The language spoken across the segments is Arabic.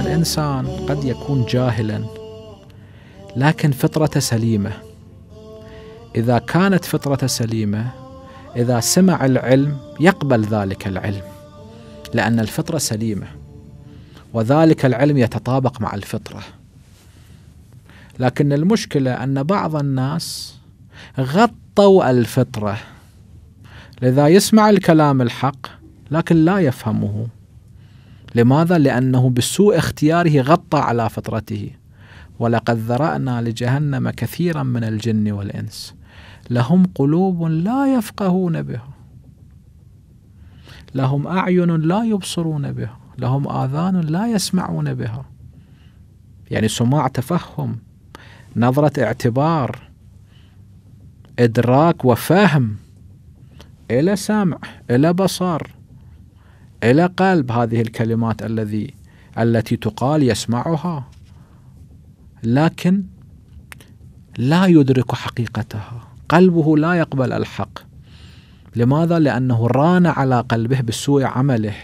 الإنسان قد يكون جاهلا لكن فطرته سليمة إذا كانت فطرته سليمة إذا سمع العلم يقبل ذلك العلم لأن الفطرة سليمة وذلك العلم يتطابق مع الفطرة لكن المشكلة أن بعض الناس غطوا الفطرة لذا يسمع الكلام الحق لكن لا يفهمه لماذا؟ لأنه بسوء اختياره غطى على فطرته ولقد ذرأنا لجهنم كثيرا من الجن والإنس لهم قلوب لا يفقهون بها لهم أعين لا يبصرون بها لهم آذان لا يسمعون بها يعني سماع تفهم نظرة اعتبار إدراك وفهم إلى سمع إلى بصر إلى قلب هذه الكلمات الذي التي تقال يسمعها لكن لا يدرك حقيقتها قلبه لا يقبل الحق لماذا؟ لأنه ران على قلبه بسوء عمله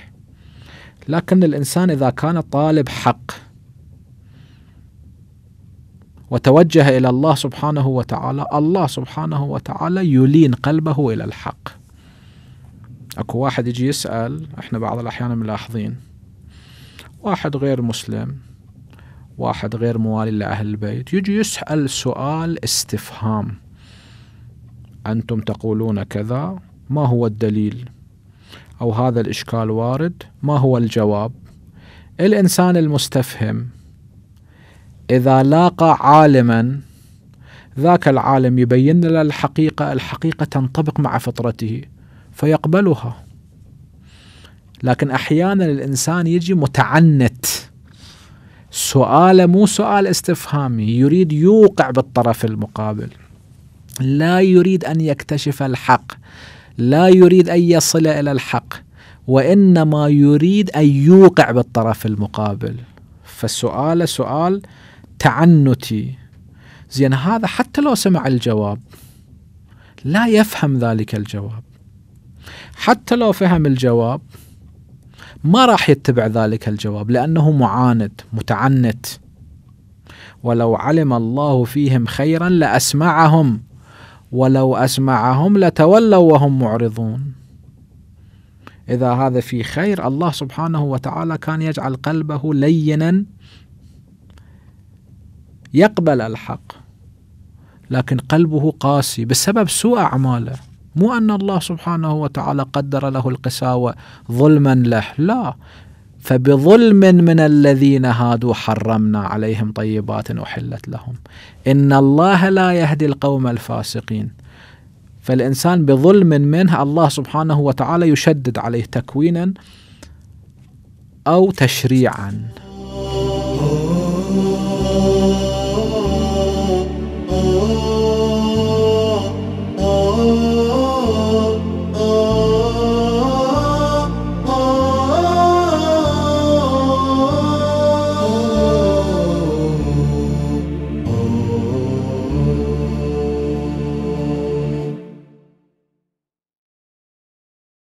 لكن الإنسان إذا كان طالب حق وتوجه إلى الله سبحانه وتعالى الله سبحانه وتعالى يلين قلبه إلى الحق أكو واحد يجي يسأل إحنا بعض الأحيان ملاحظين واحد غير مسلم واحد غير موالي لأهل البيت يجي يسأل سؤال استفهام أنتم تقولون كذا ما هو الدليل أو هذا الإشكال وارد ما هو الجواب الإنسان المستفهم إذا لاقى عالما ذاك العالم يبين له الحقيقة الحقيقة تنطبق مع فطرته فيقبلها لكن أحيانا الإنسان يجي متعنت سؤاله مو سؤال استفهامي يريد يوقع بالطرف المقابل لا يريد ان يكتشف الحق لا يريد ان يصل الى الحق وانما يريد ان يوقع بالطرف المقابل فالسؤال سؤال تعنتي زين هذا حتى لو سمع الجواب لا يفهم ذلك الجواب حتى لو فهم الجواب ما راح يتبع ذلك الجواب لانه معاند متعنت ولو علم الله فيهم خيرا لاسمعهم ولو أسمعهم لتولوا وهم معرضون إذا هذا في خير الله سبحانه وتعالى كان يجعل قلبه لينا يقبل الحق لكن قلبه قاسي بسبب سوء أعماله مو أن الله سبحانه وتعالى قدر له القساوة ظلما له لا فبظلم من الذين هادوا حرمنا عليهم طيبات احلت لهم ان الله لا يهدي القوم الفاسقين فالانسان بظلم منه الله سبحانه وتعالى يشدد عليه تكوينا او تشريعا